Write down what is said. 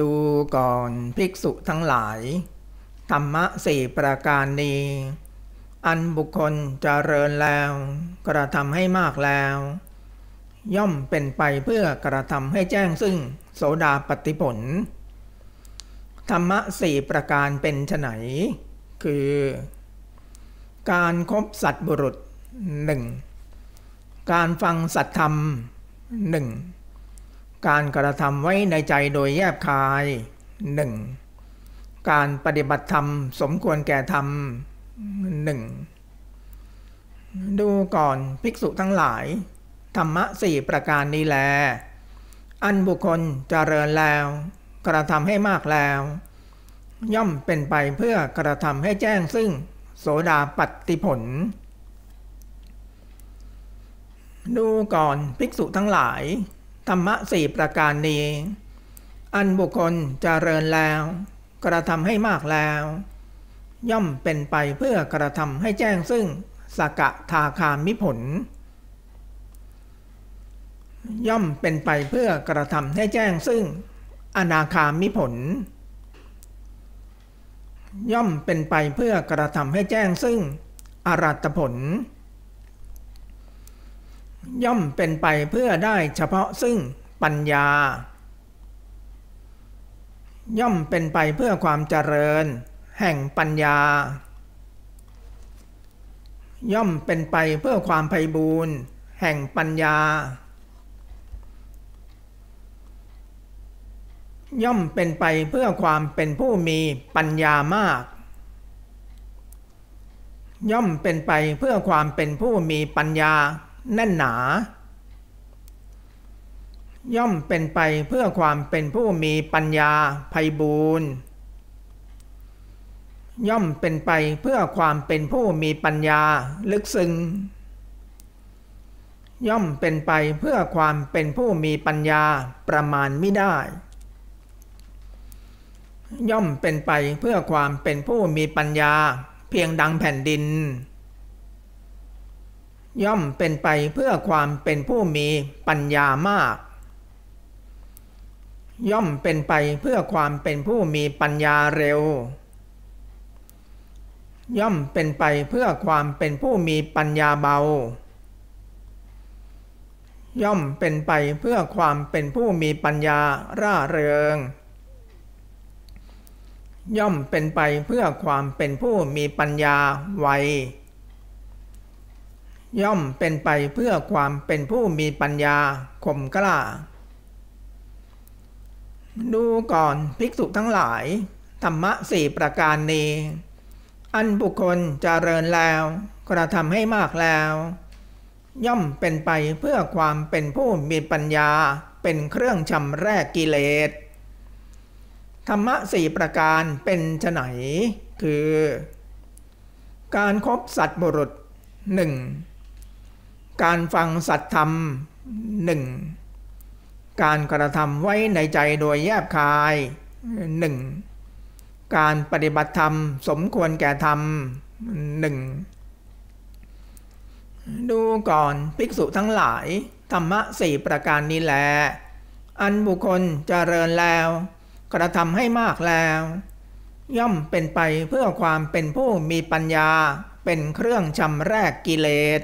ดูก่อนภิกษุทั้งหลาย ธรรมะสี่ประการนี้ อันบุคคลจเจริญแล้วกระทำให้มากแล้ว ย่อมเป็นไปเพื่อกระทำให้แจ้งซึ่งโสดาปติผล ธรรมะสี่ประการเป็นไนคือ การครบสัตบุรุษหนึ่งการฟังสัตธรรมหนึ่งการกระทำไว้ในใจโดยแยบคาย 1. การปฏิบัติธรรมสมควรแก่ธรรม 1. ดูก่อนภิกษุทั้งหลาย ธรรมะสี่ประการนี้แล อันบุคคลเจริญแล้ว กระทำให้มากแล้ว ย่อมเป็นไปเพื่อกระทำให้แจ้งซึ่งโสดาปัตติผล ดูก่อนภิกษุทั้งหลายธรรมะสี่ประการนี้ อันบุคคลจเจริญแล้วกระทำให้มากแล้ว ย่อมเป็นไปเพื่อกระทำให้แจ้งซึ่ง สกทาคามิผล ย่อมเป็นไปเพื่อกระทำให้แจ้งซึ่ง อนาคามิผล ย่อมเป็นไปเพื่อกระทำให้แจ้งซึ่งอรัตผลย่อมเป็นไปเพื่อได้เฉพาะซึ่งปัญญา ย่อมเป็นไปเพื่อความเจริญ แห่งปัญญา ย่อมเป็นไปเพื่อความไพบูรณ์แห่งปัญญา ย่อมเป็นไปเพื่อความเป็นผู้มีปัญญามาก ย่อมเป็นไปเพื่อความเป็นผู้มีปัญญาแน่นหนา ย่อมเป็นไปเพื่อความเป็นผู้มีปัญญาภัยบูรณ์ย่อมเป็นไปเพื่อความเป็นผู้มีปัญญาลึกซึ้งย่อมเป็นไปเพื่อความเป็นผู้มีปัญญาประมาณไม่ได้ ย่อมเป็นไปเพื่อความเป็นผู้มีปัญญาเพียงดังแผ่นดินย่อมเป็นไปเพื่อความเป็นผู้มีปัญญามาก ย่อมเป็นไปเพื่อความเป็นผู้มีปัญญาเร็ว ย่อมเป็นไปเพื่อความเป็นผู้มีปัญญาเบา ย่อมเป็นไปเพื่อความเป็นผู้มีปัญญาร่าเริง ย่อมเป็นไปเพื่อความเป็นผู้มีปัญญาไวย่อมเป็นไปเพื่อความเป็นผู้มีปัญญาคมกล้าดูก่อนภิกษุทั้งหลาย ธรรมะสี่ประการนี้ อันบุคคลจเจริญแล้วกระทำให้มากแล้ว ย่อมเป็นไปเพื่อความเป็นผู้มีปัญญาเป็นเครื่องชำแรกกิเลสธรรมะสี่ประการเป็นไฉนคือ การครบสัตว์บุรุษหนึ่งการฟังสัตธรรมหนึ่ง การกระทำไว้ในใจโดยแยบคายหนึ่ง การปฏิบัติธรรมสมควรแก่ธรรมหนึ่ง ดูก่อนภิกษุทั้งหลาย ธรรมะสี่ประการนี้แลอันบุคคลเจริญแล้ว กระทำให้มากแล้ว ย่อมเป็นไปเพื่อความเป็นผู้มีปัญญาเป็นเครื่องชำแรกกิเลส